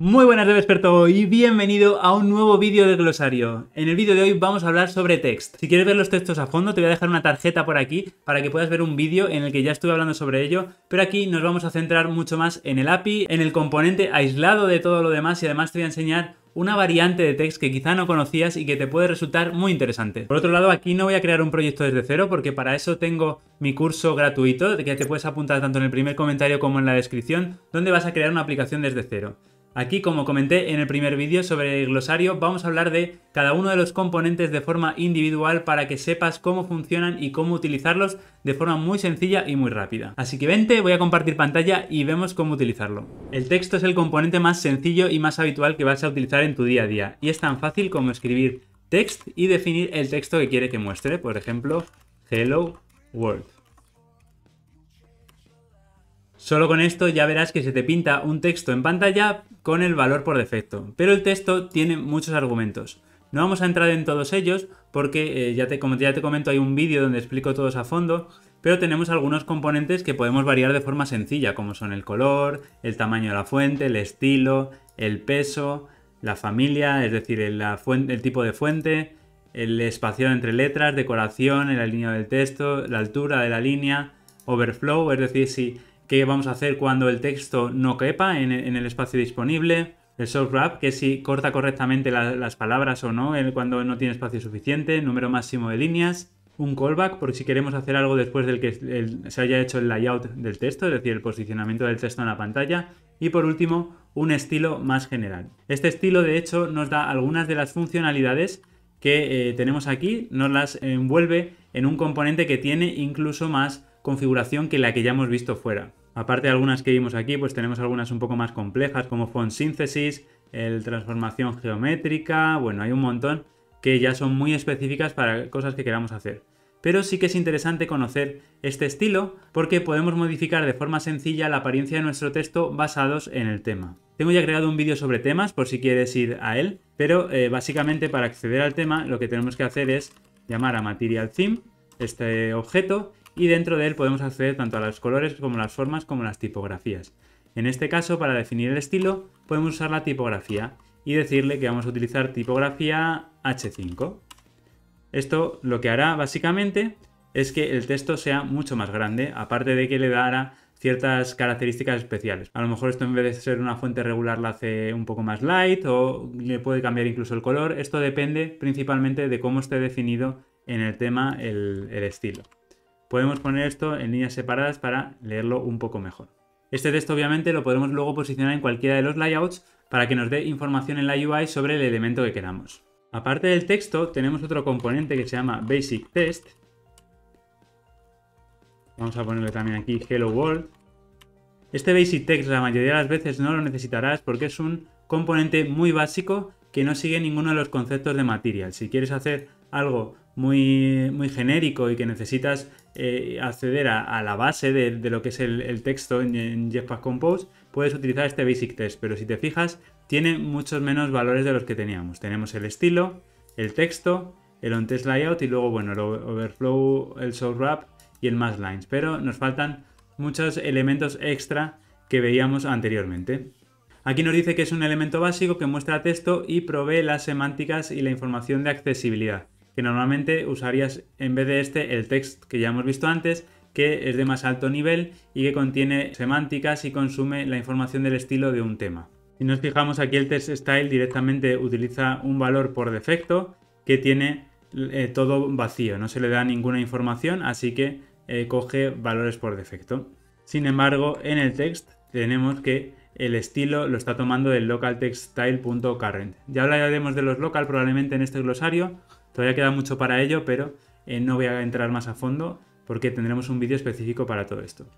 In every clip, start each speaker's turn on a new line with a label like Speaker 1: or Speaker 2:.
Speaker 1: Muy buenas de y bienvenido a un nuevo vídeo de glosario. En el vídeo de hoy vamos a hablar sobre text. Si quieres ver los textos a fondo te voy a dejar una tarjeta por aquí para que puedas ver un vídeo en el que ya estuve hablando sobre ello, pero aquí nos vamos a centrar mucho más en el API, en el componente aislado de todo lo demás y además te voy a enseñar una variante de text que quizá no conocías y que te puede resultar muy interesante. Por otro lado, aquí no voy a crear un proyecto desde cero porque para eso tengo mi curso gratuito que te puedes apuntar tanto en el primer comentario como en la descripción, donde vas a crear una aplicación desde cero. Aquí, como comenté en el primer vídeo sobre el glosario, vamos a hablar de cada uno de los componentes de forma individual para que sepas cómo funcionan y cómo utilizarlos de forma muy sencilla y muy rápida. Así que vente, voy a compartir pantalla y vemos cómo utilizarlo. El texto es el componente más sencillo y más habitual que vas a utilizar en tu día a día y es tan fácil como escribir text y definir el texto que quiere que muestre, por ejemplo, hello world. Solo con esto ya verás que se te pinta un texto en pantalla con el valor por defecto, pero el texto tiene muchos argumentos. No vamos a entrar en todos ellos porque, eh, ya te, como ya te comento, hay un vídeo donde explico todos a fondo, pero tenemos algunos componentes que podemos variar de forma sencilla, como son el color, el tamaño de la fuente, el estilo, el peso, la familia, es decir, el, el tipo de fuente, el espacio entre letras, decoración, el alineado del texto, la altura de la línea, overflow, es decir, si qué vamos a hacer cuando el texto no quepa e, en, el espacio disponible, el soft wrap, que si corta correctamente las palabras o no, cuando no tiene espacio suficiente, número máximo de líneas, un callback, por si queremos hacer algo después del que se haya hecho el layout del texto, es decir, el posicionamiento del texto en la pantalla, y por último, un estilo más general. Este estilo, de hecho, nos da algunas de las funcionalidades que eh, tenemos aquí, nos las envuelve en un componente que tiene incluso más configuración que la que ya hemos visto fuera. Aparte de algunas que vimos aquí, pues tenemos algunas un poco más complejas como font síntesis, el transformación geométrica, bueno, hay un montón que ya son muy específicas para cosas que queramos hacer. Pero sí que es interesante conocer este estilo porque podemos modificar de forma sencilla la apariencia de nuestro texto basados en el tema. Tengo ya creado un vídeo sobre temas por si quieres ir a él, pero eh, básicamente para acceder al tema lo que tenemos que hacer es llamar a Material Theme, este objeto, y dentro de él podemos acceder tanto a los colores como las formas como las tipografías. En este caso, para definir el estilo, podemos usar la tipografía y decirle que vamos a utilizar tipografía H5. Esto lo que hará básicamente es que el texto sea mucho más grande, aparte de que le dará ciertas características especiales. A lo mejor esto en vez de ser una fuente regular la hace un poco más light o le puede cambiar incluso el color. Esto depende principalmente de cómo esté definido en el tema el, el estilo podemos poner esto en líneas separadas para leerlo un poco mejor. Este texto obviamente lo podremos luego posicionar en cualquiera de los layouts para que nos dé información en la UI sobre el elemento que queramos. Aparte del texto, tenemos otro componente que se llama Basic Test. Vamos a ponerle también aquí Hello World. Este Basic Text la mayoría de las veces no lo necesitarás porque es un componente muy básico que no sigue ninguno de los conceptos de material. Si quieres hacer algo muy, genérico y que necesitas eh, acceder a, la base de, lo que es el, texto en, Jetpack Compose, puedes utilizar este Basic Test, pero si te fijas, tiene muchos menos valores de los que teníamos. Tenemos el estilo, el texto, el on layout y luego, bueno, el overflow, el source wrap y el más lines, pero nos faltan muchos elementos extra que veíamos anteriormente. Aquí nos dice que es un elemento básico que muestra texto y provee las semánticas y la información de accesibilidad que normalmente usarías en vez de este el text que ya hemos visto antes, que es de más alto nivel y que contiene semánticas y consume la información del estilo de un tema. Si nos fijamos aquí el text style directamente utiliza un valor por defecto que tiene eh, todo vacío, no se le da ninguna información, así que eh, coge valores por defecto. Sin embargo, en el text tenemos que el estilo lo está tomando del localtextstyle.current. Ya hablaremos de los local probablemente en este glosario, Todavía queda mucho para ello, pero eh, no voy a entrar más a fondo porque tendremos un vídeo específico para todo esto.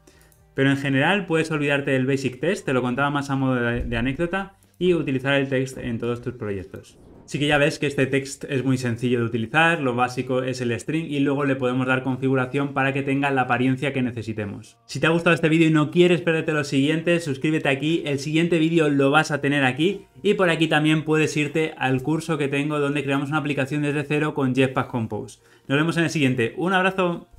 Speaker 1: Pero en general puedes olvidarte del Basic Test, te lo contaba más a modo de, anécdota, y utilizar el text en todos tus proyectos. Así que ya ves que este text es muy sencillo de utilizar, lo básico es el string y luego le podemos dar configuración para que tenga la apariencia que necesitemos. Si te ha gustado este vídeo y no quieres perderte los siguientes, suscríbete aquí, el siguiente vídeo lo vas a tener aquí y por aquí también puedes irte al curso que tengo donde creamos una aplicación desde cero con Jetpack Compose. Nos vemos en el siguiente. Un abrazo.